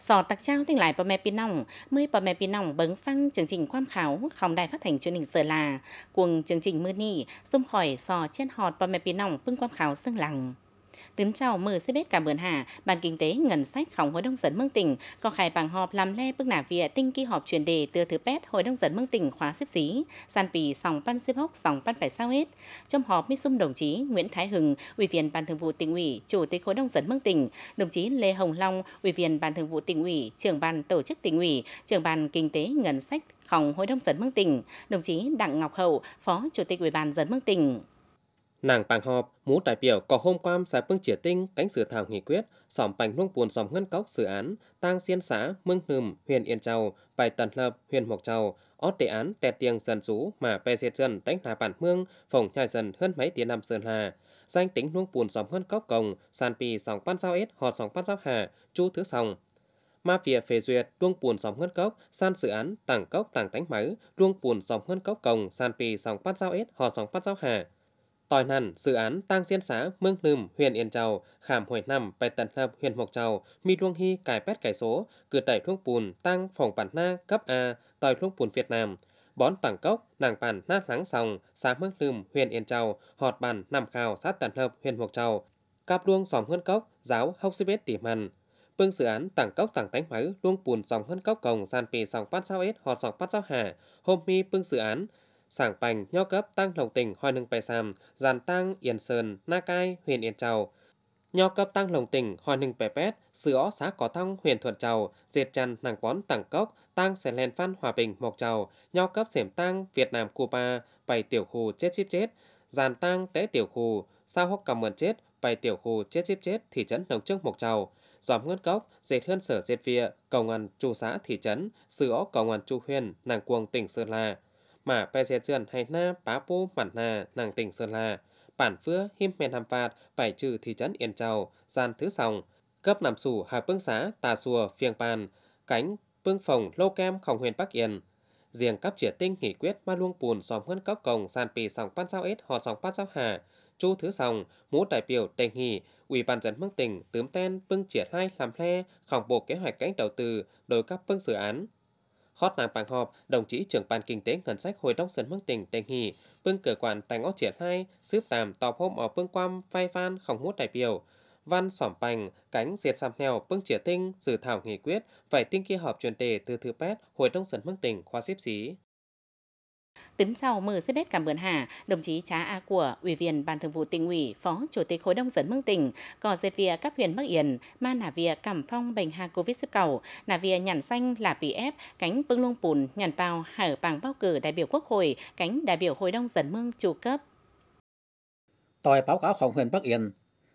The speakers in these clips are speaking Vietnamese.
Sò tạc trao tỉnh lại bà mẹ pin nòng, mươi bà mẹ pin nòng bấn phăng chương trình quam khảo không đài phát thanh truyền hình Sở Là. Cuồng chương trình mưa nì, xung khỏi sò trên họt bà mẹ pin nòng bưng quam khảo sưng lặng. Tiến chào mở xe bếp cả ơn Hà, Ban Kinh tế Ngân sách Khổng Hội đồng dân Mương tỉnh có khai bằng họp làm le bức nả vịa tinh kỳ họp truyền đề từ thứ pet Hội đồng dân Mương tỉnh khóa xếp xí, gian pì sòng pan xếp hốc sòng pan phải sao hết. Trong họp mỹ xung đồng chí Nguyễn Thái hừng Ủy viên Ban Thường vụ tỉnh ủy, Chủ tịch Hội đồng dân Mương tỉnh, đồng chí Lê Hồng Long, Ủy viên Ban Thường vụ tỉnh ủy, trưởng ban tổ chức tỉnh ủy, trưởng ban kinh tế ngân sách phòng Hội đồng dân Mương tỉnh, đồng chí Đặng Ngọc Hậu, Phó Chủ tịch Ủy ban dân Mương tỉnh. Nàng bằng họp, mũ đại biểu có hôm qua xã Phương Chỉa Tinh cánh sửa thảo nghị quyết, xóm bành nông buồn xóm ngân cốc dự án, tang xiên xã, mương nùm, huyện Yên Châu, bài tần lập, huyện Mộc Châu, ót đề án tẹt tiền dân rú mà bè diệt dân đánh hạ bản mương, phòng nhà dân hơn mấy tiền năm sơn hà. Danh tính nông buồn xóm ngân cốc cồng, sàn pì sòng pan giao ết, họ sòng pan giao hà, chú thứ sòng, ma phía phê duyệt luông buồn dòng ngân cốc san dự án tảng cốc tảng tánh máu luông buồn dòng ngân cốc cồng san pì dòng phát giao ết họ dòng phát giao hà Tỏi nằn, dự án tăng diễn xá Mương Nùm, huyện Yên Chầu, khảm hồi năm, bài tận hợp huyện Mộc Chầu, mi luông hy cải pét cải số, cử tẩy thuốc bùn tăng phòng bản na cấp A, tỏi thuốc bùn Việt Nam. Bón tảng cốc, nàng bản na láng sòng, xã Mương Nùm, huyện Yên Chầu, họt bản nằm khảo sát tận hợp huyện Mộc Chầu. Cáp luông xóm hơn cốc, giáo hốc xí bết tỉ mần, Phương dự án tảng cốc tảng tánh máy luông bùn dòng hơn cốc cổng gian pì sòng phát sao ít, hò sòng phát sao hà. Hôm mi phương dự án Sảng Pành, Nho Cấp, Tăng lồng Tỉnh, Hoi Nâng Pè Sàm, Giàn Tăng, Yên Sơn, Na Cai, huyện Yên Chào. Nho cấp tăng lồng tỉnh, hoi nâng bè pét, sứ xã có thăng huyền thuận trầu, diệt chăn nàng bón tảng cốc, tăng sẽ lên phan hòa bình mộc trầu, nho cấp xỉm tăng Việt Nam Cuba, bày tiểu khu chết chip chết, giàn tăng tế tiểu khu, sao hốc cầm mượn chết, bày tiểu khu chết chip chết thị trấn đồng trước mộc trầu, dòm ngân cốc, dệt hơn sở diệt vịa, cầu ngàn chu xã thị trấn, sửa ó cầu ngàn chu huyền, nàng cuồng tỉnh Sơn La mà pe xe trườn hay na pá pô bản hà nàng tỉnh sơn la bản phứa him men hàm phạt phải trừ thị trấn yên châu gian thứ sòng cấp nằm sủ hà phương xá tà xùa phiêng pan cánh phương phòng lô kem khổng huyền bắc yên riêng cấp triệt tinh nghị quyết ma luông pùn xóm ngân cốc cổng san pì sòng pan sao ết họ sòng pan sao hà chu thứ sòng mũ đại biểu đề nghị ủy ban dân mương tỉnh tướng tên vương triệt hai làm le khổng bộ kế hoạch cánh đầu tư đối cấp vương dự án Hót làm bàn họp, đồng chí trưởng ban kinh tế ngân sách Hội đồng dân mức tỉnh đề nghị vương cửa quản tài ngõ triển hai, xếp tạm tọp hôm ở vương quan phai phan, không hút đại biểu. Văn xỏm bành, cánh diệt sạp nghèo, vương triển tinh, dự thảo nghị quyết, phải tinh kia họp chuyên đề từ thứ pet Hội đồng dân mức tỉnh khoa xếp xí. Tính sau mở xếp bếp cảm ơn Hà, đồng chí Trá A của Ủy viên Ban Thường vụ tỉnh ủy, Phó Chủ tịch Hội đồng dân Mương tỉnh, có dệt vía các huyện Bắc Yên, Ma Nà Vía Cảm Phong Bệnh Hà Covid sức cầu, Nà Vía Nhàn Xanh là PF, cánh Bưng Luông Pùn, Nhàn Pao, Hở Bàng Bao Cử đại biểu Quốc hội, cánh đại biểu Hội đồng dân Mương chủ cấp. Tòi báo cáo phòng huyện Bắc Yên,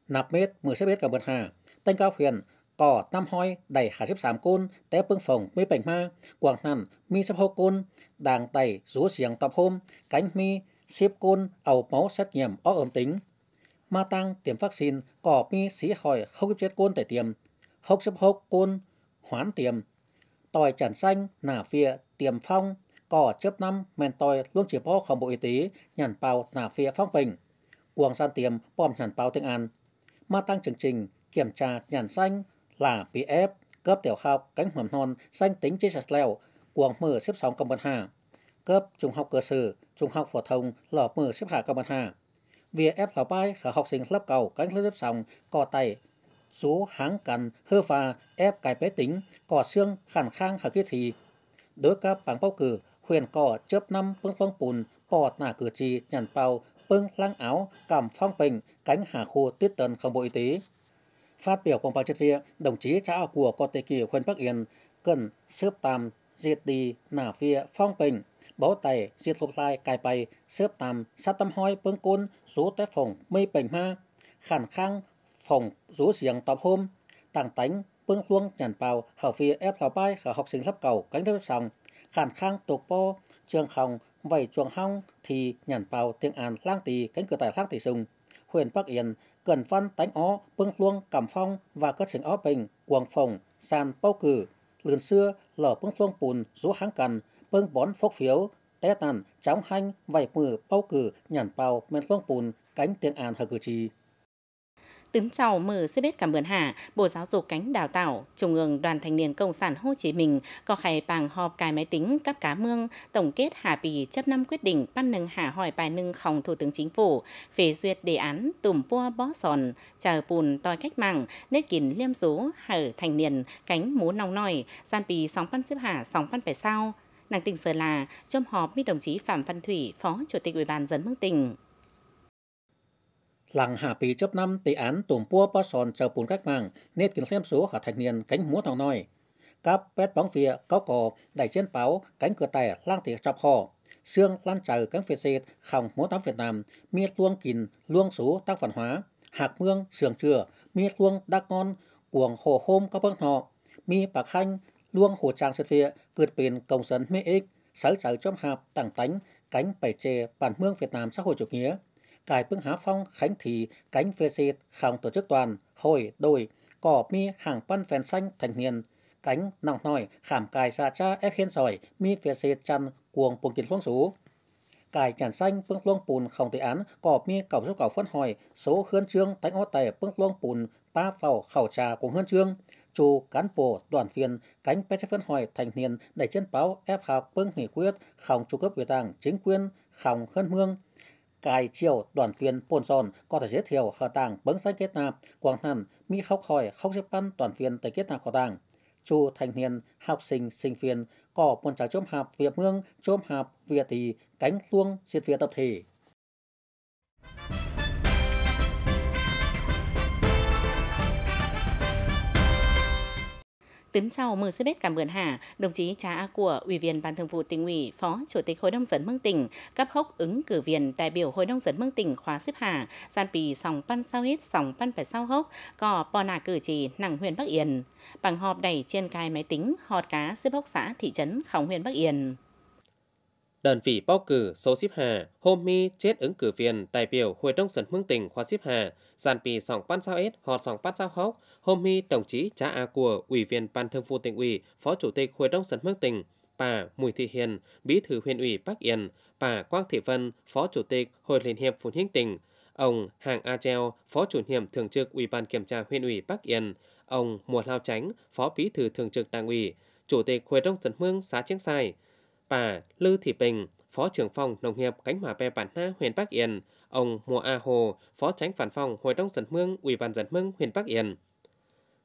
nạp mết mở xếp bếp cảm ơn Hà, tên cao huyện ở Nam Hoi đầy 53 côn té phương phòng mươi bệnh ma, Quảng Nam mi sắp côn, đàng tẩy rúa xiềng tập hôm, cánh mi xếp côn ẩu máu xét nghiệm ó âm tính. Ma tăng tiêm vaccine cỏ mi xí hỏi hốc chết côn tại tiêm, hốc sắp côn hoán tiêm. Tòi tràn xanh, nả phịa, tiềm phong, cỏ chớp năm men tòi luôn chỉ bó không bộ y tế, nhàn bào nả phịa phong bình. Quảng san tiêm bom nhàn bào tiếng An. Ma tăng chương trình kiểm tra nhàn xanh, là tiểu học cánh mầm non xanh tính chi sạch leo cuồng mưa xếp sóng cầm bần hà cấp trung học cơ sở trung học phổ thông lò mưa xếp hạ cầm bần hà việc ép lò bay khởi học sinh lớp cầu cánh lớp sóng cò tay số háng cằn hơ pha ép cài bé tính cò xương khẳng khang khả kỳ thị đối cấp bằng bao cử huyền cò chớp năm bưng bưng bùn bọt nả cử trì nhàn bao bưng lăng áo cầm phong bình cánh hà khô tiết tần không bộ y tế Phát biểu cùng báo chất viện, đồng chí xã của Cô Tê Kỳ Khuân Bắc Yên cần xếp tam diệt đi nả phía phong bình bó tài diệt lục lai cài bay xếp tam sát tâm hoi bướng côn rú tế phòng mây bình ma khản khang phòng rú giềng tập hôm tàng tánh bướng luông nhàn bào hảo phía ép lào bay khả học sinh lớp cầu cánh thức sòng khản khang tục po trường hồng vầy chuồng hong thì nhàn bào tiếng an lang tì cánh cửa tài lang tì sùng huyện bắc yên Cần Văn Tánh Ó, Bưng Luông, Cảm Phong và các trường ó Bình, Quảng Phòng, Sàn bao Cử, Lươn Xưa, Lở Bưng Luông Bùn, Rú Háng Cần, Bưng Bón Phốc Phiếu, Té Tàn, Chóng Hanh, Vảy Mử, bao Cử, Nhản Bào, Men Luông Bùn, Cánh Tiếng An Hờ Cử Trì tướng chào mở xếp bếp cảm ơn hạ, Bộ Giáo dục cánh đào tạo, Trung ương Đoàn Thanh niên Cộng sản Hồ Chí Minh có khai bằng họp cài máy tính cấp cá mương, tổng kết hạ bì chấp năm quyết định ban nâng hạ hỏi bài nâng không Thủ tướng Chính phủ, phê duyệt đề án tùm pua bó sòn, chờ bùn tòi cách mạng, nết kín liêm rú, hở thành niên, cánh múa nong nòi, gian bì sóng phân xếp hạ, sóng phân phải sao, Nàng tỉnh Sơn La, trong họp với đồng chí Phạm Văn Thủy, Phó Chủ tịch Ủy ban dân Mương tỉnh. หลังหาปี chấp năm tỷ án tùm pua po sòn chờ bùn cách mạng nét kiến xem số hỏa thành niên cánh múa thằng noi cáp pet bóng phía cao cò đẩy trên báo cánh cửa tẻ lang tỉa chọc kho xương lan trời cánh phía xịt khòng múa tắm Việt Nam miệt luông kín luông số tác văn hóa hạc mương sườn trừa miệt luông đắc ngon cuồng hồ hôm các bước họ mi bạc khanh luông hồ trang sệt phía cượt bền công dân mê ích sáu sáu chấm hạp tảng tánh cánh bảy chè bản mương Việt Nam xã hội chủ nghĩa cải bưng há phong khánh thị cánh phê xịt khẳng tổ chức toàn hồi đồi cỏ mi hàng pan phèn xanh thành niên cánh nặng nòi khảm cài xa dạ cha ép hiên sỏi mi phê xịt chăn cuồng bùng kín luông sú cài chản xanh bưng luông bùn không thị án cỏ mi cẩu giúp cẩu phân hỏi số hươn trương tánh ót tẻ bưng luông bùn ba phẩu khẩu trà cùng hươn trương chủ cán bộ đoàn viên cánh bé phân hỏi thành niên đẩy trên báo ép học bưng nghị quyết khòng tru cấp ủy đảng chính quyền khòng hơn mương cài chiều đoàn viên pôn son có thể giới thiệu khả tàng bấn sách kết nạp quảng hàn mỹ học hỏi học xếp ban toàn viên tại kết nạp khả tàng chu thanh niên học sinh sinh viên có quân trào chôm hạp việt mương chôm hạp việt thì cánh tuông diệt việt tập thể Tính sau mở xếp cảm ơn hả, đồng chí Trá A Của, Ủy viên Ban Thường vụ tỉnh ủy, Phó Chủ tịch Hội đồng dân Mương tỉnh, cấp hốc ứng cử viên đại biểu Hội đồng dân Mương tỉnh khóa xếp hạ gian bì sòng pan sao ít sòng pan phải sao hốc, cò bò nà cử chỉ nặng huyện Bắc Yên. Bằng họp đẩy trên cai máy tính, họt cá xếp hốc xã thị trấn Khóng huyện Bắc Yên đơn vị bầu cử số xếp hà, hôm mi chết ứng cử viên đại biểu Hội đồng Sơn Hương tỉnh khóa xếp hà, giàn bì sòng ban sao ết, họt sòng ban sao hốc, hôm mi đồng chí Trá A của Ủy viên Ban Thường vụ tỉnh ủy, Phó Chủ tịch Hội đồng Sơn Hương tỉnh, bà Mùi Thị Hiền, Bí thư huyện ủy Bắc Yên, bà Quang Thị Vân, Phó Chủ tịch Hội Liên hiệp Phụ Hinh tỉnh, ông Hàng A Treo, Phó Chủ nhiệm Thường trực Ủy ban Kiểm tra huyện ủy Bắc Yên, ông Mùa Lao Chánh, Phó Bí thư Thường trực Đảng ủy, Chủ tịch Hội đồng Sơn Hương xã Chiếng Sai, bà Lư Thị Bình, Phó trưởng phòng nông nghiệp cánh hòa pe bản Na huyện Bắc Yên, ông Mùa A Hồ, Phó tránh phản phòng Hội đồng dân mương Ủy ban dân mương huyện Bắc Yên.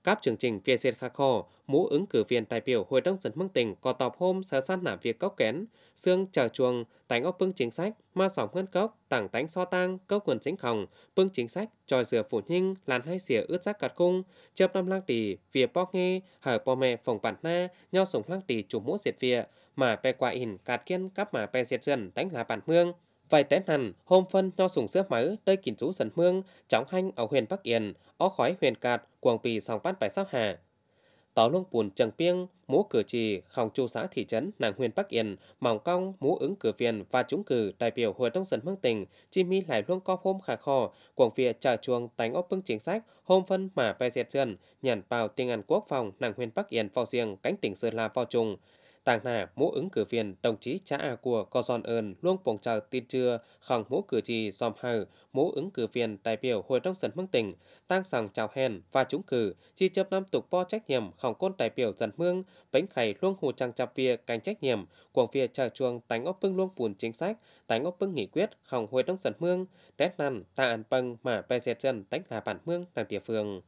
Các chương trình phía diệt khá khổ, mũ ứng cử viên đại biểu Hội đồng dân mức tỉnh có tập hôm sở sát nả việc cốc kén, xương chờ chuồng, tánh ốc bưng chính sách, ma sỏng hơn cốc, tảng tánh so tang, cốc quần chính khổng, bưng chính sách, tròi dừa phủ nhinh, làn hai xỉa ướt giác cạt cung, chớp năm lang tỷ, vỉa bóc nghe, hở bò mẹ phòng bản na, nho sủng lang tỷ chủ mũ diệt vỉa, mà pe quả in cạt kiên cắp mà pe diệt dần tánh là bản mương. Vài tên hẳn, hôm phân no sùng sữa máu tới kín chú sần mương, chóng hanh ở huyện Bắc Yên, ó khói huyện Cạt, quảng pì sòng bát bài sắp hà, Tỏ luôn buồn trần piêng, mũ cử trì, khòng chu xã thị trấn, nàng huyện Bắc Yên, mỏng cong, mũ ứng cử viên và chúng cử đại biểu hội đồng dân mương tỉnh, chi mi lại luôn co hôm khả kho, quảng phía chờ chuông tánh ốc bưng chính sách, hôm phân mà về dẹt dân, nhàn vào tiền Hàn Quốc phòng, nàng huyện Bắc Yên vào riêng, cánh tỉnh Sơn La vào trùng. Tàng nà mũ ứng cử viên đồng chí Cha A của Cô Giòn Ơn luôn bổng chờ tin chưa khẳng mũ cử tri dòm hờ mũ ứng cử viên đại biểu Hội đồng dân mương tỉnh tăng sàng chào hèn và chúng cử chi chấp năm tục po trách nhiệm khẳng côn đại biểu dân mương vĩnh khải luôn hồ trang chập vía cánh trách nhiệm quảng phía chờ chuông tánh ốc bưng luôn buồn chính sách tánh ốc bưng nghị quyết khẳng Hội đồng dân mương tét năn tạ ăn bâng mà bè dẹt chân tánh là bản mương làm địa phương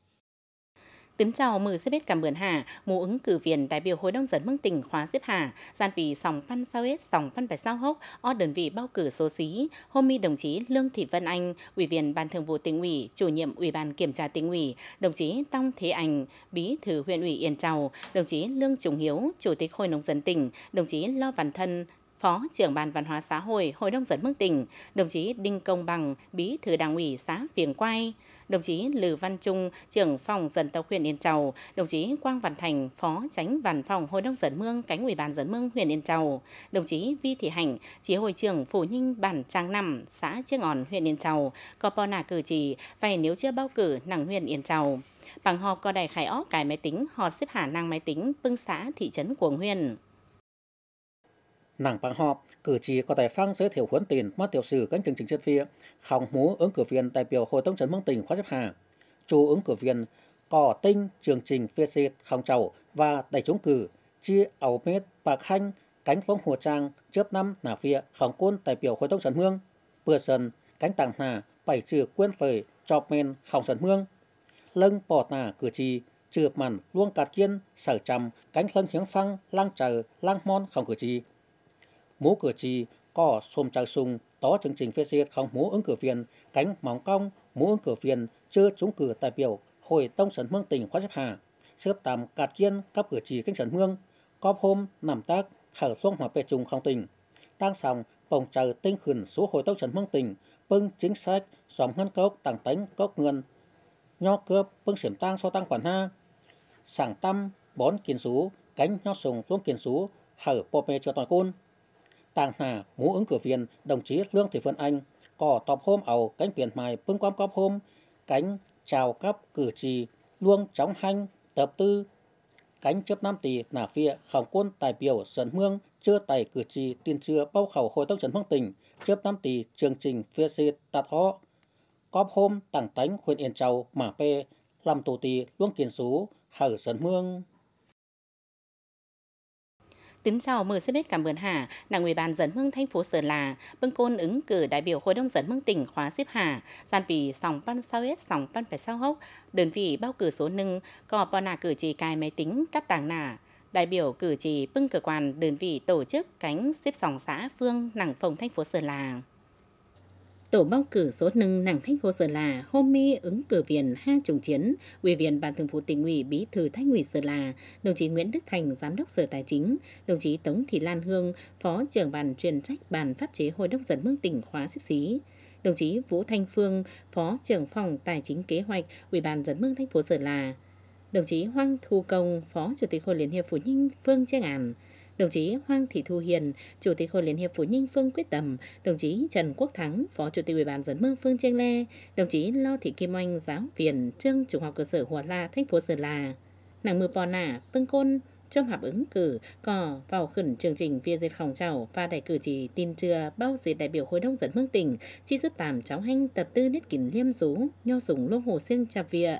Tím chào mừng xếp hết cảm ơn hà, mô ứng cử viên đại biểu Hội đồng dân mương tỉnh khóa xếp hà, gian vị sòng văn sao hết, sòng văn bài sao hốc, o đơn vị bao cử số xí. Hôm nay đồng chí Lương Thị Vân Anh, Ủy viên Ban Thường vụ tỉnh ủy, chủ nhiệm Ủy ban Kiểm tra tỉnh ủy, đồng chí Tông Thế Anh, Bí thư huyện ủy Yên Châu, đồng chí Lương Trung Hiếu, Chủ tịch Hội nông dân tỉnh, đồng chí Lo Văn Thân, Phó trưởng ban văn hóa xã hội Hội đồng dân mương tỉnh, đồng chí Đinh Công Bằng, Bí thư Đảng ủy xã Phiền Quay, đồng chí Lử Văn Trung, trưởng phòng dân tộc huyện Yên Chầu, đồng chí Quang Văn Thành, phó tránh văn phòng Hội đồng Dân Mương, cánh ủy ban Dân Mương huyện Yên Chầu, đồng chí Vi Thị Hạnh, chỉ hội trưởng phủ Ninh bản Trang Năm, xã Chiếc Ngọn, huyện Yên Chầu, có bò nà cử chỉ, vậy nếu chưa bao cử nặng huyện Yên Chầu. Bằng họp có đài khai ó cài máy tính, họp xếp hả năng máy tính, pưng xã thị trấn của huyện nàng bằng họp, cử tri có tài phăng giới thiệu huấn tiền mất tiểu sử cánh chương trình chất phía, không mú ứng cử viên đại biểu Hội Tông Trấn Mương tỉnh khóa chấp hà. Chủ ứng cử viên cỏ tinh chương trình phía xịt không trầu và đẩy chống cử, chia ẩu mết bạc khanh, cánh phong hồ trang, chớp năm nà phía khổng côn đại biểu Hội Tông Trấn Hương. bừa sân, cánh tàng hà, bảy trừ quên lời, cho men khổng Trấn Hương. Lưng bỏ tà cử tri, trượp mặn luông cạt kiên sở trầm cánh lân hiếng phăng lang trờ lang mon không cử tri mũ cử chỉ có xôm trang sung tỏ chương trình phê duyệt không mũ ứng cử viên cánh móng cong mũ ứng cử viên chưa trúng cử đại biểu hội tông sấn mương tỉnh khóa chấp hà xếp tạm cạt kiên cấp cử chỉ kinh sấn mương có hôm nằm tác hở xuống hòa bề trùng không tình tăng sòng bồng trời tinh khẩn số hội tông trần mương tình bưng chính sách xóm ngân cốc tàng tánh cốc ngân nho cướp bưng xiểm tang so tăng quản ha sảng tâm bón kiến sú cánh nho sùng luôn kiến sú hở bộ mê cho toàn côn Tàng hà mũ ứng cử viên đồng chí Lương Thị Phương Anh có tọp hôm ẩu cánh tuyển mài phương quam cóp hôm cánh chào cấp cử trì luông chóng hanh tập tư cánh chấp nam tỷ nà phịa khổng quân tài biểu dân mương chưa tài cử trì tiền chưa bao khẩu hội tông trần hương tỉnh chấp nam tỷ chương trình phía xì tạt họ cóp hôm tàng tánh huyện yên châu mà p làm tù tì luông kiến sú hở dân mương Kính chào mừng xin biết cảm ơn Hà, Đảng ủy ban dẫn hương thành phố Sơn La, bưng côn ứng cử đại biểu Hội đồng dẫn hương tỉnh khóa xếp Hà, gian vị sòng pan sao hết sòng pan phải sao hốc, đơn vị bao cử số nưng có bò nà cử trì cài máy tính cắp tàng nà. Đại biểu cử trì bưng cơ quan đơn vị tổ chức cánh xếp sòng xã phương nặng phòng thành phố Sơn La. Tổ bầu cử số nâng nàng thanh hồ Sơn La hôm mi ứng cử viên Ha Trùng Chiến, ủy viên Ban thường vụ tỉnh ủy bí thư Thái ủy Sơn La, đồng chí Nguyễn Đức Thành, giám đốc Sở Tài chính, đồng chí Tống Thị Lan Hương, phó trưởng ban chuyên trách ban pháp chế hội đồng dân mương tỉnh khóa xếp xí đồng chí Vũ Thanh Phương, Phó trưởng phòng Tài chính Kế hoạch, Ủy ban dân mương thành phố Sơn La, đồng chí Hoàng Thu Công, Phó Chủ tịch Hội Liên hiệp Phụ Nhi Phương Trang An, đồng chí Hoàng Thị Thu Hiền, Chủ tịch Hội Liên hiệp Phụ Nhi Phương Quyết tâm đồng chí Trần Quốc Thắng, Phó Chủ tịch Ủy ban dân Mương Phương Chênh Lê, đồng chí Lo Thị Kim Oanh, giáo viên trường Trung học cơ sở Hòa La, thành phố Sơn La. Nàng mưa bò nả, bưng côn, trong hạp ứng cử cò vào khẩn chương trình via dệt khổng trào và đại cử chỉ tin trưa bao diệt đại biểu hội đông dân mương tỉnh chi giúp tạm cháu hanh tập tư nết kín liêm rú nho súng lô hồ siêng chạp vịa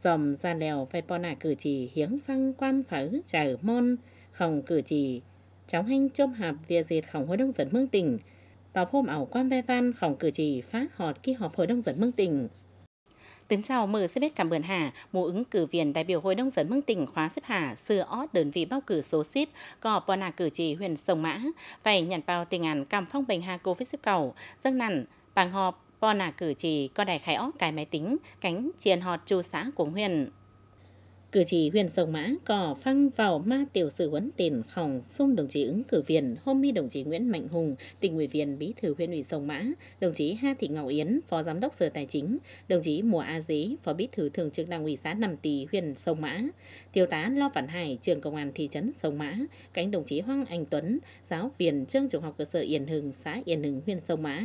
dòm gian lèo vai bò nả cử chỉ hiếng phăng quam phá trở mon không cử chỉ, cháu hanh chôm hạp việc diệt khổng hội đông dẫn mương tỉnh, tọp hôm ảo quan ve văn khổng cử chỉ phát họt khi họp hội đông dẫn mương tỉnh. Tính chào mở xếp hết cảm ơn hà, mô ứng cử viên đại biểu Hội đồng dẫn mương tỉnh khóa xếp hà, xưa ót đơn vị bao cử số xếp, có bò nà cử chỉ huyện Sông Mã, vậy nhận bao tình ảnh cảm phong bệnh hà covid xếp cầu, dân nằn, bằng họp, bò nà cử chỉ có đại khai ót cái máy tính, cánh chiền họt chu xã của huyện. Cử chỉ huyện Sông Mã cỏ phăng vào ma tiểu sử huấn tiền khổng xung đồng chí ứng cử viên hôm nay đồng chí Nguyễn Mạnh Hùng, tỉnh ủy viên bí thư huyện ủy Sông Mã, đồng chí Ha Thị Ngọc Yến, phó giám đốc sở tài chính, đồng chí Mùa A Dí, phó bí thư thường trực đảng ủy xã Nam Tỳ, huyện Sông Mã, Tiêu tá Lo Văn Hải, trưởng công an thị trấn Sông Mã, cánh đồng chí Hoàng Anh Tuấn, giáo viên trường trung học cơ sở Yên Hưng, xã Yên Hưng, huyện Sông Mã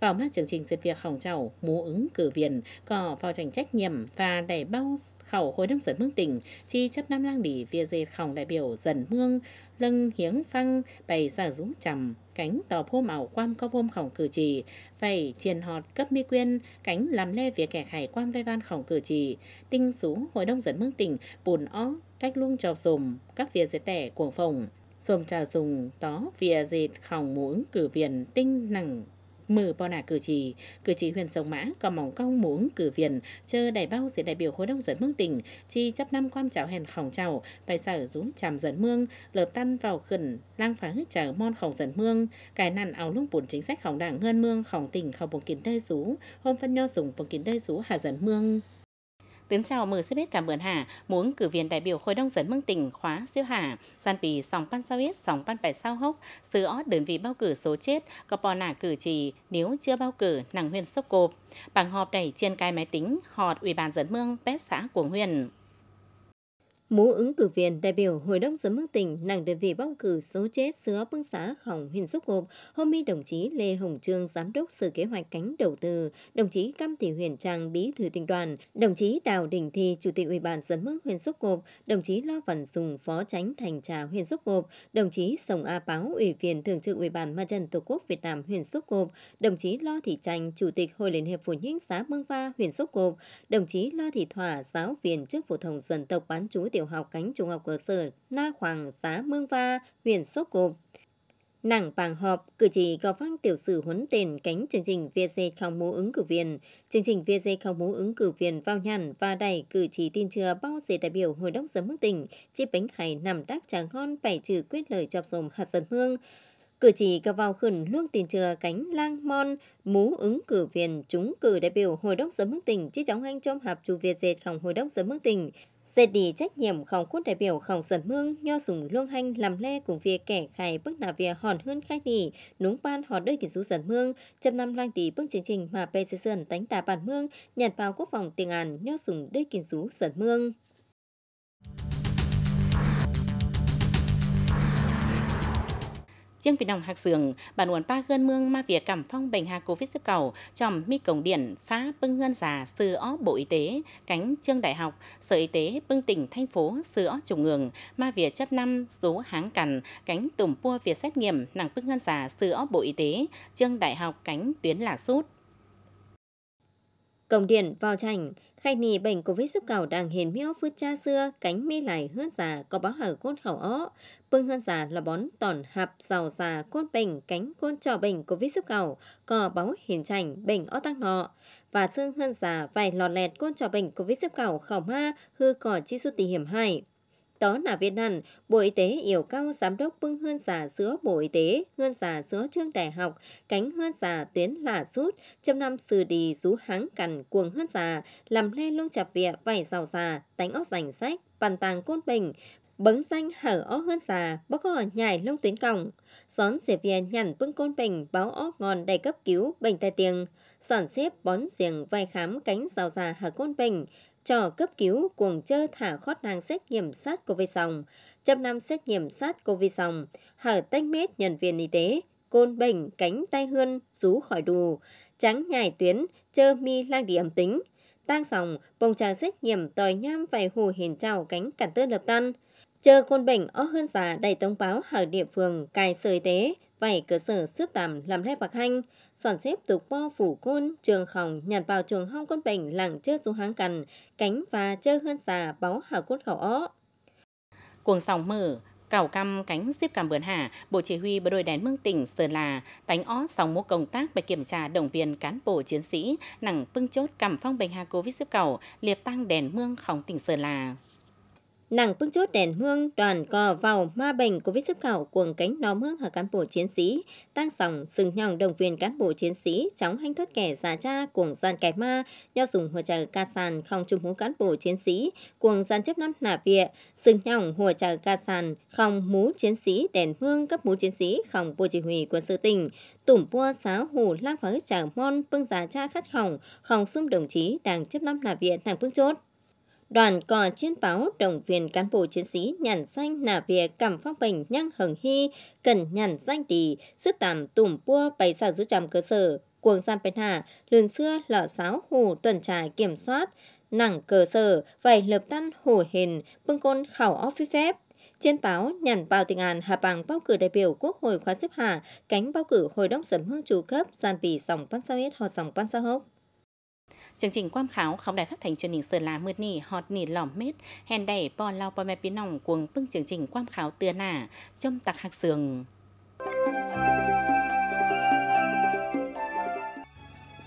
vào mắt chương trình duyệt việc hỏng chảo múa ứng cử viên có vào tranh trách nhiệm và đẩy bao khẩu hội đồng dân mương tỉnh chi chấp nam lang đỉ via dê khỏng đại biểu dần mương lưng hiến phăng bày ra rú trầm cánh tò phô màu quam có vôm khổng cử trì vậy triền họt cấp mi quyên cánh làm lê việc kẻ khải quam vây van khổng cử trì tinh sú hội đồng dân mương tỉnh bùn ó cách luông chọc sùm các việc dễ tẻ cuồng phồng xồm trà dùng tó vỉa dệt khỏng mũ ứng cử viên tinh nặng mở bò nà cử chỉ cử chỉ huyện sông mã có mỏng cong muốn cử viên chờ đại bao sẽ đại biểu hội đồng dân mương tỉnh chi chấp năm quan chảo hèn khổng chảo bài sở rú chàm dân mương lợp tan vào khẩn lang phá hứa chờ mon khổng dân mương cải nạn áo lung bổn chính sách khổng đảng ngân mương khổng tỉnh khổng bồng kiến đơi rú hôm phân nho dùng bồng kiến đơi rú hà dân mương Tuyến chào mở xếp hết cả mượn hà, muốn cử viên đại biểu Hội đồng dân mương tỉnh khóa siêu hà, gian bì sòng pan sao hết, sòng pan phải sao hốc, sứ ót đơn vị bao cử số chết, có bò nả cử chỉ, nếu chưa bao cử, nàng huyền sốc cộp. bằng họp đẩy trên cai máy tính, họt ủy ban dân mương, pét xã của huyện. Mũ ứng cử viên đại biểu Hội đồng giám mưu tỉnh nàng đơn vị bầu cử số chết sứa bưng xã khổng huyện xúc gộp, hôm nay đồng chí Lê Hồng Trương giám đốc sở kế hoạch cánh đầu tư, đồng chí Cam Thị Huyền Trang bí thư tỉnh đoàn, đồng chí Đào Đình Thi chủ tịch ủy ban giám mưu huyện xúc gộp, đồng chí Lo Văn Dùng phó tránh thành trà huyện xúc gộp, đồng chí Sồng A Báo ủy viên thường trực ủy ban mặt trận tổ quốc Việt Nam huyện xúc gộp, đồng chí Lo Thị Tranh chủ tịch hội liên hiệp phụ nữ xã Mương Va huyện xúc gộp, đồng chí Lo Thị Thỏa giáo viên chức phổ thông dân tộc bán chú tiểu học cánh trung học cơ sở Na Hoàng xã Mương Va, huyện Sốp Cộp. nàng bảng họp, cử tri có văn tiểu sử huấn tiền cánh chương trình VC không mô ứng cử viên. Chương trình VC không mô ứng cử viên vào nhàn và đẩy cử tri tin chưa bao giờ đại biểu hội đốc giám mức tỉnh, chi bánh khải nằm đắc trà ngon bảy trừ quyết lời chọc dồm hạt dân hương. Cử tri có vào khẩn luôn tiền chừa cánh lang mon, mú ứng cử viên chúng cử đại biểu hội đốc giám mức tỉnh, chi chóng anh trong hạp việt dệt không hội đốc giám mức tỉnh, Dệt đi trách nhiệm không quốc đại biểu không dân mương nho dùng luông hành làm lê cùng việc kẻ khai bức nà việc hòn hơn khai đi núng ban hòn đôi kỳ du dân mương chậm năm lang đi bước chương trình mà bê xây dân đánh tà bản mương nhặt vào quốc phòng tiền án nho dùng đôi kỳ du dân mương. chương bị đồng hạc sường bản nguồn ba gân mương ma việc cảm phong bệnh hà covid xếp cầu trong mi cổng điện phá bưng ngân giả sư ó bộ y tế cánh trương đại học sở y tế bưng tỉnh thành phố sư ó chủ ngường ma việc chất năm số háng cằn cánh tùm pua việc xét nghiệm nặng bưng ngân giả sư ó bộ y tế trương đại học cánh tuyến là sút Cổng điện vào chảnh, khai nì bệnh covid giúp cầu đang hiền miếu phút cha xưa, cánh mi lại hứa giả có báo hở cốt khẩu ó. Bưng hơn giả là bón tòn hạp giàu già cốt bệnh cánh côn trò bệnh covid giúp cầu, có báo hiền chảnh bệnh ó tăng nọ. Và xương hơn giả vài lọt lẹt côn trò bệnh covid giúp cầu khẩu ma hư cỏ chi su tì hiểm hại. Đó là Việt Nam, Bộ Y tế yêu cao Giám đốc bưng hơn giả giữa Bộ Y tế, hơn giả giữa trường đại học, cánh hơn giả tuyến là rút, trăm năm xử đi rú hắng cằn cuồng hơn giả, làm lê lung chạp vịa vải rào giả, tánh óc giành sách, bàn tàng côn bình, bấn danh hở ó hơn già, bóc gò nhảy lông tuyến còng. Xón dìa vìa nhằn bưng côn bình báo ó ngòn đầy cấp cứu, bệnh tai tiếng. Sản xếp bón giềng vai khám cánh rào già hở côn bình cho cấp cứu cuồng chơ thả khót hàng xét nghiệm sát covid xong, chậm năm xét nghiệm sát covid xong, hở tách mét nhân viên y tế, côn bệnh cánh tay hươn rú khỏi đù, trắng nhài tuyến chơ mi lang đi âm tính. Tang xong, bồng tràng xét nghiệm tòi nham vài hù hiền trào cánh cản tơ lập tan. Chờ côn bệnh ó hơn giả đầy thông báo hở địa phương cài sở y tế, vảy cơ sở xếp tạm làm lẽ bạc hanh, soạn xếp tục bo phủ côn, trường khòng nhạt vào trường hong con bệnh làng chơ xuống hang cằn, cánh và chơi hơn xà báo hà cốt khẩu ó. Cuồng sòng mở, cào căm cánh xếp cằm bờn hả, Bộ Chỉ huy Bộ đội đèn mương tỉnh Sơn La tánh ó sòng mô công tác bài kiểm tra động viên cán bộ chiến sĩ nặng pưng chốt cầm phong bệnh hà Covid xếp cầu liệp tăng đèn mương khóng tỉnh Sơn La nàng bước chốt đèn hương đoàn cò vào ma bệnh của vết sức khảo cuồng cánh nó hương hở cán bộ chiến sĩ tăng sòng sừng nhòng đồng viên cán bộ chiến sĩ chóng hanh thoát kẻ giả cha cuồng gian cái ma nho dùng hồ chờ ca sàn không trung hú cán bộ chiến sĩ cuồng gian chấp năm nà vịa sừng nhòng hồ chờ ca sàn không mú chiến sĩ đèn hương cấp mú chiến sĩ không bộ chỉ huy quân sự tỉnh tủm bua xá hù lang phở chàng mon bưng giả cha khát khỏng không xung đồng chí đang chấp năm nà vịa nàng bước chốt Đoàn cò trên báo đồng viên cán bộ chiến sĩ nhàn danh nà về cảm phong bình nhăng hằng hy, cần nhàn danh đi, sức tạm tùm bua bày xả rút trầm cơ sở, cuồng gian bên hạ, lường xưa lọ sáo hồ tuần trà kiểm soát, nặng cơ sở, vài lập tan hồ hình, bưng côn khảo óc phi phép. Trên báo nhằn vào tình an hạ bằng bao cử đại biểu Quốc hội khóa xếp hạ, cánh bao cử hội đồng sấm hương chủ cấp, gian bì dòng văn sao hết hoặc dòng văn sao hốc. Chương trình quan khảo khóng đài phát thanh truyền hình Sơn La mượt nỉ hot nỉ lỏm mết, hèn đẩy bò lao bò mẹ bí nòng cuồng bưng chương trình quan khảo tựa nả, trong tạc hạc sường.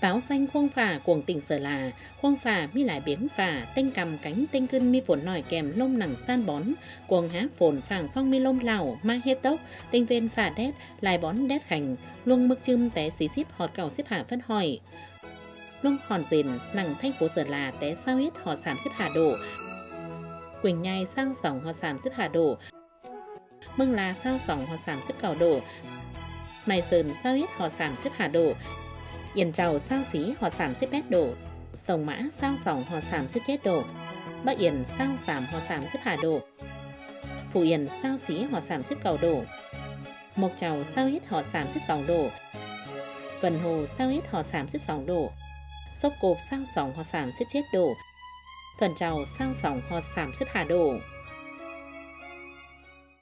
Báo xanh khuôn phả cuồng tỉnh Sở là khuôn phả mi lại biến phả, tinh cầm cánh tinh cân mi phồn nòi kèm lông nặng san bón, cuồng há phồn phàng phong mi lông lào, ma hết tốc, tinh ven phả đét, lại bón đét khảnh, luông mức chim té xí xíp hót cầu xếp hạ phân hỏi luông hòn rền nàng thành phố Sơn La té sao hết họ sảm xếp hà đổ Quỳnh nhai sao sòng họ sảm xếp hà đổ Mưng là sao sòng họ sảm xếp cào đổ Mai Sơn sao hết họ sảm xếp hà đổ Yên Trầu sao xí họ sảm xếp bét đổ Sông Mã sao sòng họ sảm xếp chết đổ Bắc Yên sao sảm họ sảm xếp hà đổ Phú Yên sao xí họ sảm xếp cầu đổ Mộc Trầu sao hết họ sảm xếp sòng đổ Vân Hồ sao hết họ sảm xếp sòng đổ sốc cột sao sóng hoặc sảm xếp chết đổ, thuần trào sao sóng hoặc sảm xếp hạ đổ.